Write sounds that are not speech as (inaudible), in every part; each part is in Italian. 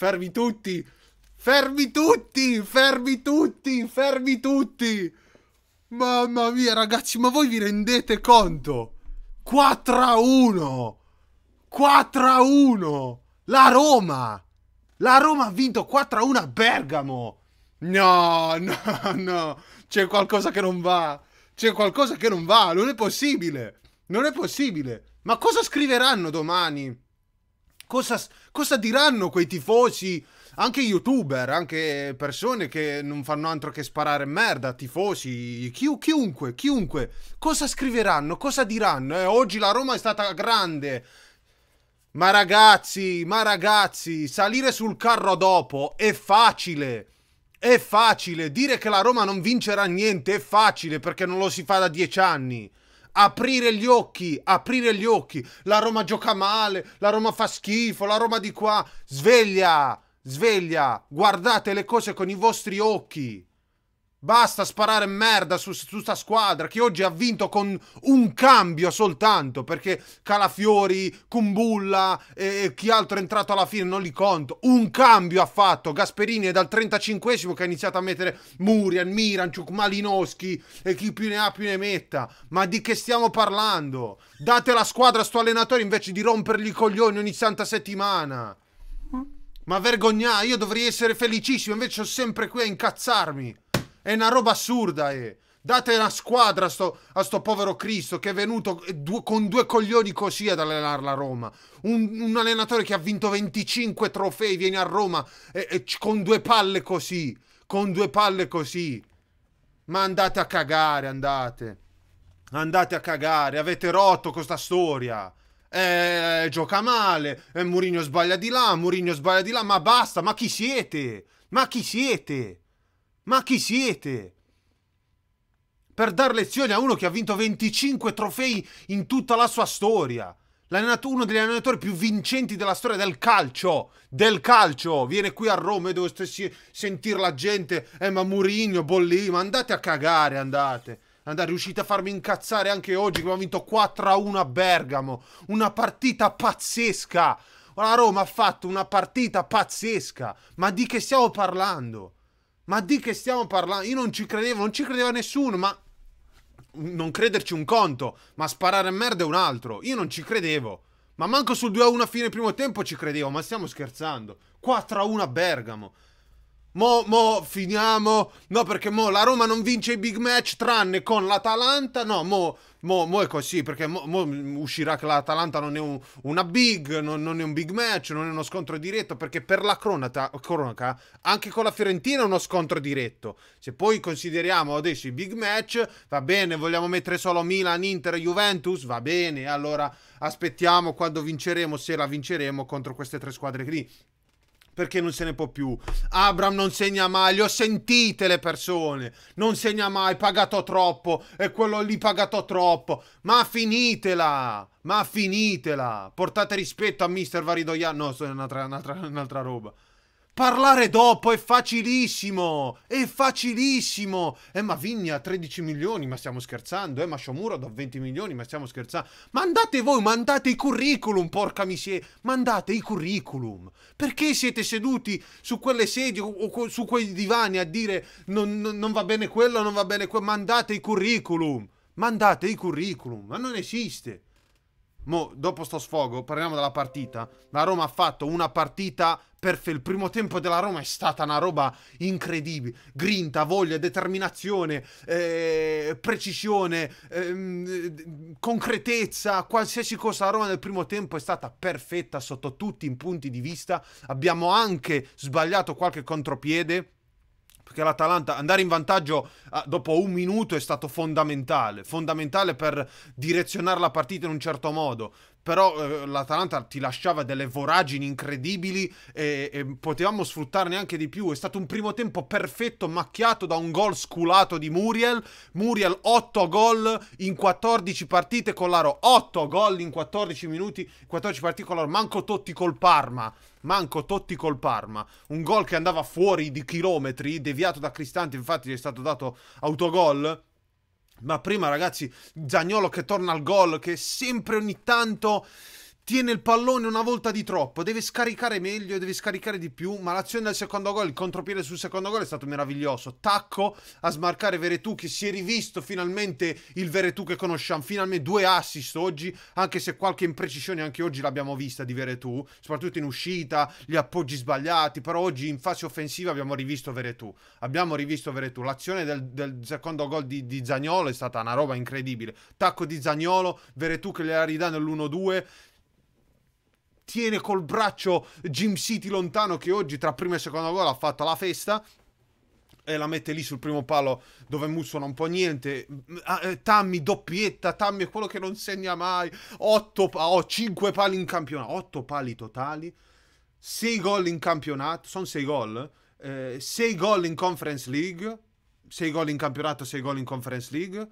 Fermi tutti! Fermi tutti! Fermi tutti! Fermi tutti! Mamma mia, ragazzi, ma voi vi rendete conto? 4 a 1! 4 a 1! La Roma! La Roma ha vinto 4 a 1 a Bergamo! No, no, no! C'è qualcosa che non va! C'è qualcosa che non va! Non è possibile! Non è possibile! Ma cosa scriveranno domani? cosa, cosa diranno quei tifosi? Anche youtuber, anche persone che non fanno altro che sparare merda, tifosi, chi, chiunque, chiunque. Cosa scriveranno? Cosa diranno? Eh, oggi la Roma è stata grande. Ma ragazzi, ma ragazzi, salire sul carro dopo è facile. È facile. Dire che la Roma non vincerà niente è facile perché non lo si fa da dieci anni aprire gli occhi, aprire gli occhi. La Roma gioca male, la Roma fa schifo, la Roma di qua. Sveglia, sveglia, guardate le cose con i vostri occhi. Basta sparare merda su, questa squadra che oggi ha vinto con un cambio soltanto perché Calafiori, Cumbulla e, chi altro è entrato alla fine non li conto. Un cambio ha fatto. Gasperini è dal 35esimo che ha iniziato a mettere Murian, Miranciuk, Malinowski e chi più ne ha più ne metta. Ma di che stiamo parlando? Date la squadra a sto allenatore invece di rompergli i coglioni ogni santa settimana. Mm. Ma vergogna, io dovrei essere felicissimo, invece sono sempre qui a incazzarmi. È una roba assurda, eh. Date una squadra a sto, a sto povero Cristo che è venuto eh, due, con due coglioni così ad allenare la Roma. Un, un, allenatore che ha vinto 25 trofei viene a Roma e, e, con due palle così. Con due palle così. Ma andate a cagare, andate. Andate a cagare, avete rotto questa storia. Eh, gioca male, eh, Murigno sbaglia di là, Murigno sbaglia di là, ma basta, ma chi siete? Ma chi siete? Ma chi siete? Per dar lezioni a uno che ha vinto 25 trofei in tutta la sua storia. Uno degli allenatori più vincenti della storia del calcio. Del calcio. Viene qui a Roma e devo sentire la gente. Eh, ma Murigno, Bollì, ma andate a cagare, andate. Andate, riuscite a farmi incazzare anche oggi che abbiamo vinto 4-1 a Bergamo. Una partita pazzesca. La Roma ha fatto una partita pazzesca. Ma di che stiamo parlando? Ma di che stiamo parlando? Io non ci credevo, non ci credeva nessuno, ma non crederci un conto, ma sparare a merda è un altro. Io non ci credevo. Ma manco sul 2-1 a fine primo tempo ci credevo, ma stiamo scherzando. 4-1 a Bergamo. Mo, mo finiamo. No, perché mo la Roma non vince i big match tranne con l'Atalanta. No, mo, mo, mo è così, perché mo, mo uscirà che l'Atalanta non è un, una big, non, non, è un big match, non è uno scontro diretto, perché per la cronata, cronaca anche con la Fiorentina è uno scontro diretto. Se poi consideriamo adesso i big match, va bene, vogliamo mettere solo Milan, Inter, Juventus, va bene, allora aspettiamo quando vinceremo, se la vinceremo contro queste tre squadre lì perché non se ne può più. Abram non segna mai, li ho sentite le persone. Non segna mai, pagato troppo e quello lì pagato troppo. Ma finitela, ma finitela. Portate rispetto a mister Varidoiano. No, è un'altra, un'altra, un'altra roba. Parlare dopo è facilissimo, è facilissimo. Eh, ma Vigna ha 13 milioni, ma stiamo scherzando. Eh, ma Shomurod da 20 milioni, ma stiamo scherzando. Mandate voi, mandate i curriculum, porca miseria. Mandate i curriculum. Perché siete seduti su quelle sedie o su quei divani a dire non, non, non va bene quello, non va bene quello? Mandate i curriculum. Mandate i curriculum, ma non esiste. Mo, dopo sto sfogo, parliamo della partita. La Roma ha fatto una partita perfetta. Il primo tempo della Roma è stata una roba incredibile. Grinta, voglia, determinazione, eh, precisione, eh, concretezza, qualsiasi cosa. La Roma nel primo tempo è stata perfetta sotto tutti i punti di vista. Abbiamo anche sbagliato qualche contropiede perché l'Atalanta andare in vantaggio ah, dopo un minuto è stato fondamentale, fondamentale per direzionare la partita in un certo modo però eh, l'Atalanta ti lasciava delle voragini incredibili e, e, potevamo sfruttarne anche di più. È stato un primo tempo perfetto, macchiato da un gol sculato di Muriel. Muriel 8 gol in 14 partite con l'Aro, 8 gol in 14 minuti, 14 partite con l'Aro, manco Totti col Parma. Manco Totti col Parma, un gol che andava fuori di chilometri, deviato da Cristante, infatti gli è stato dato autogol ma prima, ragazzi, Zagnolo che torna al gol, che sempre ogni tanto tiene il pallone una volta di troppo, deve scaricare meglio, deve scaricare di più, ma l'azione del secondo gol, il contropiede sul secondo gol è stato meraviglioso. Tacco a smarcare Veretù che si è rivisto finalmente il Veretù che conosciamo, finalmente due assist oggi, anche se qualche imprecisione anche oggi l'abbiamo vista di Veretù, soprattutto in uscita, gli appoggi sbagliati, però oggi in fase offensiva abbiamo rivisto Veretù, abbiamo rivisto Veretù. L'azione del, del secondo gol di, di Zagnolo è stata una roba incredibile. Tacco di Zagnolo, Veretù che gliela ridà nell'1-2 tiene col braccio Jim City lontano che oggi tra prima e seconda gol ha fatto la festa e la mette lì sul primo palo dove Musso un po' niente. Mm, ah, eh, Tammy doppietta, Tammy è quello che non segna mai. 8 oh, 5 pali in campionato, 8 pali totali, 6 gol in campionato, sono 6 gol, 6 eh, gol in Conference League, 6 gol in campionato, 6 gol in Conference League.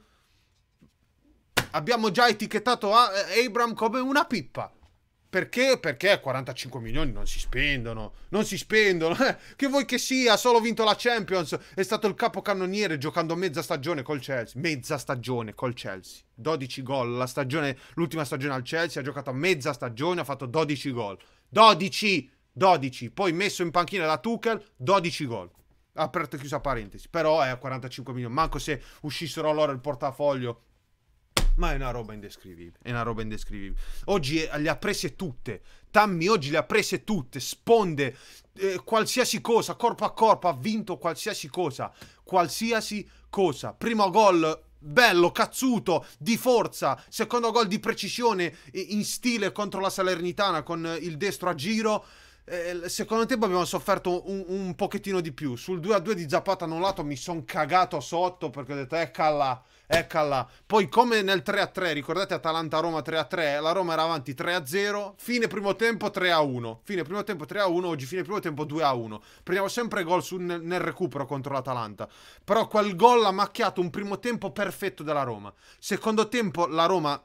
Abbiamo già etichettato ah, eh, Abram come una pippa. Perché? Perché 45 milioni non si spendono, non si spendono. (laughs) che vuoi che sia, ha solo vinto la Champions, è stato il capocannoniere giocando mezza stagione col Chelsea, mezza stagione col Chelsea. 12 gol, stagione, l'ultima stagione al Chelsea ha giocato mezza stagione, ha fatto 12 gol. 12, 12, poi messo in panchina da Tuchel, 12 gol. Aperto e chiusa parentesi, però è a 45 milioni, manco se uscissero loro il portafoglio ma è una roba indescrivibile. È una roba indescrivibile. Oggi eh, le ha prese tutte. Tammy oggi le ha prese tutte. Sponde, eh, qualsiasi cosa, corpo a corpo, ha vinto qualsiasi cosa. Qualsiasi cosa. Primo gol bello, cazzuto, di forza, secondo gol di precisione in stile contro la Salernitana con il destro a giro eh, secondo tempo abbiamo sofferto un, un pochettino di più. Sul 2-2 di Zapata annullato mi sono cagato sotto perché ho detto eccala, eccala. Poi come nel 3-3, ricordate Atalanta-Roma 3-3, la Roma era avanti 3-0, fine primo tempo 3-1, fine primo tempo 3-1, oggi fine primo tempo 2-1. Prendiamo sempre gol su, nel, nel recupero contro l'Atalanta. Però quel gol ha macchiato un primo tempo perfetto della Roma. Secondo tempo la Roma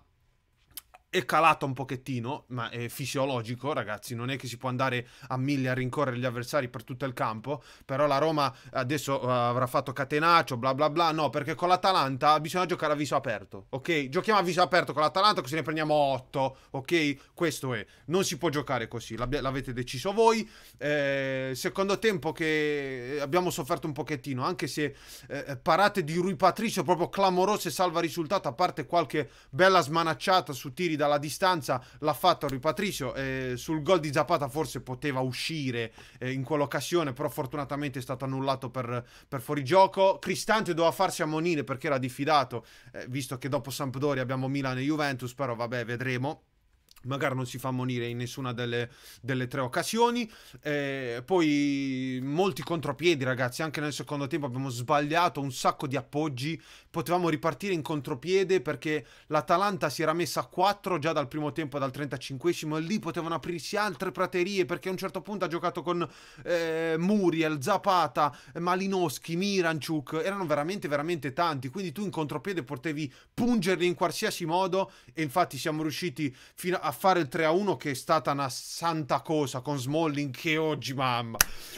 è calata un pochettino, ma è fisiologico, ragazzi. Non è che si può andare a mille a rincorrere gli avversari per tutto il campo. Però la Roma adesso eh, avrà fatto catenaccio, bla bla bla. No, perché con l'Atalanta bisogna giocare a viso aperto, ok? Giochiamo a viso aperto con l'Atalanta così ne prendiamo 8, ok? Questo è. Non si può giocare così, l'avete deciso voi. Eh, secondo tempo che abbiamo sofferto un pochettino, anche se eh, parate di Rui Patricio proprio clamorose salva risultato, a parte qualche bella smanacciata su tiri da dalla distanza l'ha fatto Rui Patricio. Eh, sul gol di Zapata forse poteva uscire eh, in quell'occasione, però fortunatamente è stato annullato per, per fuorigioco. Cristante doveva farsi ammonire perché era diffidato, eh, visto che dopo Sampdoria abbiamo Milano e Juventus, però vabbè, vedremo magari non si fa ammonire in nessuna delle, delle tre occasioni. Eh, poi molti contropiedi, ragazzi. Anche nel secondo tempo abbiamo sbagliato un sacco di appoggi. Potevamo ripartire in contropiede perché l'Atalanta si era messa a 4 già dal primo tempo, dal 35esimo. E lì potevano aprirsi altre praterie perché a un certo punto ha giocato con eh, Muriel, Zapata, Malinowski, Miranchuk Erano veramente, veramente tanti. Quindi tu in contropiede potevi pungerli in qualsiasi modo. E infatti siamo riusciti fino a fare il 3 a 1 che è stata una santa cosa con Smalling che oggi mamma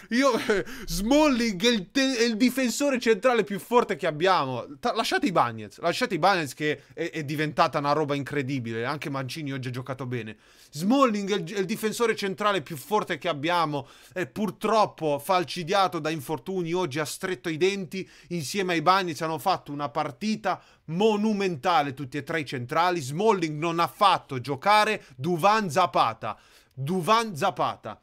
io (laughs) Smalling è il, è il, difensore centrale più forte che abbiamo Ta lasciate i Bagnets lasciate i Bagnets che è, è, diventata una roba incredibile anche Mancini oggi ha giocato bene Smalling è il, è il difensore centrale più forte che abbiamo e purtroppo falcidiato da infortuni oggi ha stretto i denti insieme ai Bagnets hanno fatto una partita monumentale tutti e tre i centrali Smalling non ha fatto giocare Duvan Zapata. Duvan Zapata.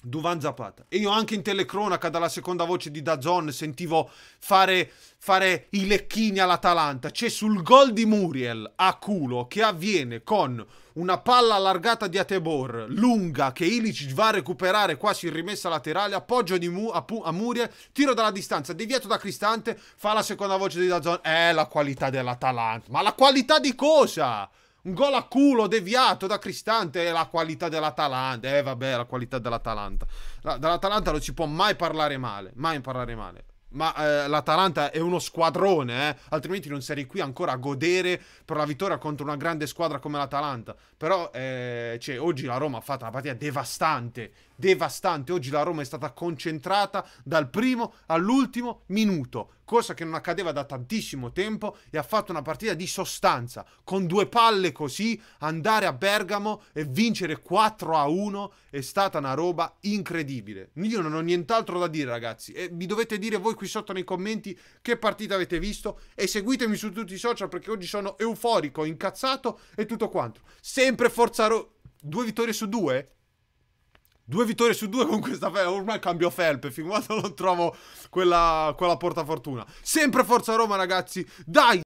Duvan Zapata. E io anche in telecronaca dalla seconda voce di Dazon sentivo fare, fare i lecchini all'Atalanta. C'è sul gol di Muriel a culo che avviene con una palla allargata di Atebor, lunga, che Ilicic va a recuperare quasi in rimessa laterale, appoggio di Mu- a, Pu- a Muriel, tiro dalla distanza, deviato da Cristante, fa la seconda voce di Dazon. Eh, la qualità dell'Atalanta. Ma la qualità di cosa? Un gol a culo deviato da Cristante è eh, la qualità dell'Atalanta. Eh vabbè, la qualità dell'Atalanta. La, dell'Atalanta non ci può mai parlare male, mai parlare male. Ma eh, l'Atalanta è uno squadrone, eh? altrimenti non sarei qui ancora a godere per la vittoria contro una grande squadra come l'Atalanta. Però eh, cioè, oggi la Roma ha fatto una partita devastante, devastante. Oggi la Roma è stata concentrata dal primo all'ultimo minuto, cosa che non accadeva da tantissimo tempo e ha fatto una partita di sostanza. Con due palle così, andare a Bergamo e vincere 4 a 1 è stata una roba incredibile. Io non ho nient'altro da dire ragazzi e vi dovete dire voi qui sotto nei commenti che partita avete visto e seguitemi su tutti i social perché oggi sono euforico, incazzato e tutto quanto. Sempre Forza Roma. Due vittorie su due? Due vittorie su due con questa felpe. Ormai cambio felpe. Fin quando non trovo quella, quella portafortuna. Sempre Forza Roma, ragazzi. Dai!